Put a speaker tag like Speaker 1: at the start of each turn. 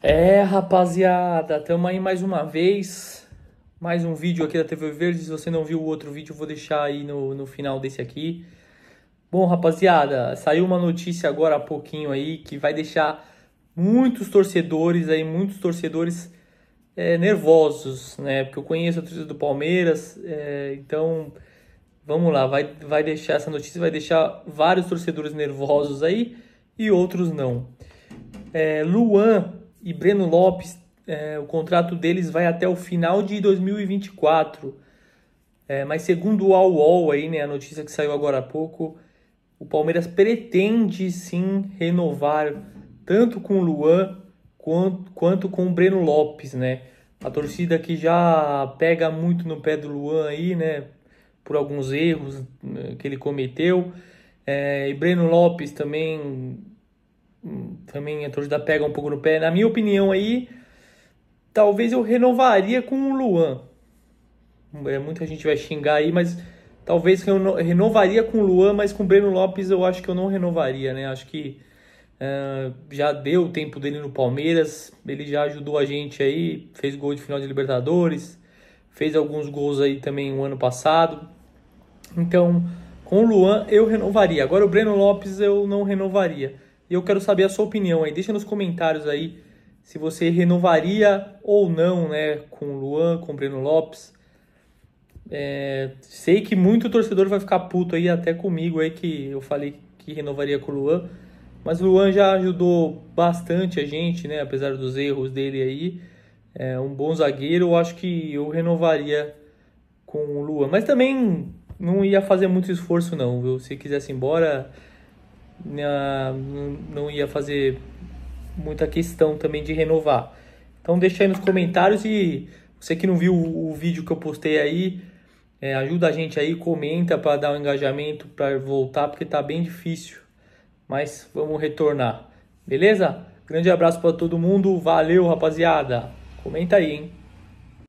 Speaker 1: É, rapaziada, tamo aí mais uma vez. Mais um vídeo aqui da TV Verde. Se você não viu o outro vídeo, eu vou deixar aí no, no final desse aqui. Bom, rapaziada, saiu uma notícia agora há pouquinho aí que vai deixar muitos torcedores aí, muitos torcedores é, nervosos, né? Porque eu conheço a torcida do Palmeiras, é, então vamos lá, vai, vai deixar essa notícia, vai deixar vários torcedores nervosos aí e outros não. É, Luan e Breno Lopes, é, o contrato deles vai até o final de 2024. É, mas segundo o UOL, aí, né, a notícia que saiu agora há pouco, o Palmeiras pretende sim renovar tanto com o Luan quanto, quanto com o Breno Lopes, né? A torcida que já pega muito no pé do Luan aí, né? Por alguns erros né, que ele cometeu. É, e Breno Lopes também também a torcida pega um pouco no pé. Na minha opinião aí, talvez eu renovaria com o Luan. É, muita gente vai xingar aí, mas talvez eu renovaria com o Luan, mas com o Breno Lopes eu acho que eu não renovaria, né? Acho que uh, já deu o tempo dele no Palmeiras, ele já ajudou a gente aí, fez gol de final de Libertadores, fez alguns gols aí também o ano passado. Então, com o Luan eu renovaria. Agora o Breno Lopes eu não renovaria. E eu quero saber a sua opinião aí. Deixa nos comentários aí se você renovaria ou não, né, com o Luan, com o Breno Lopes. É, sei que muito torcedor vai ficar puto aí até comigo aí que eu falei que renovaria com o Luan, mas o Luan já ajudou bastante a gente, né, apesar dos erros dele aí. É um bom zagueiro, eu acho que eu renovaria com o Luan, mas também não ia fazer muito esforço não, viu? Se quisesse ir embora, não ia fazer muita questão também de renovar. Então deixa aí nos comentários e você que não viu o, vídeo que eu postei aí, é, ajuda a gente aí, comenta para dar um engajamento, para voltar, porque tá bem difícil. Mas vamos retornar, beleza? Grande abraço para todo mundo, valeu rapaziada! Comenta aí, hein?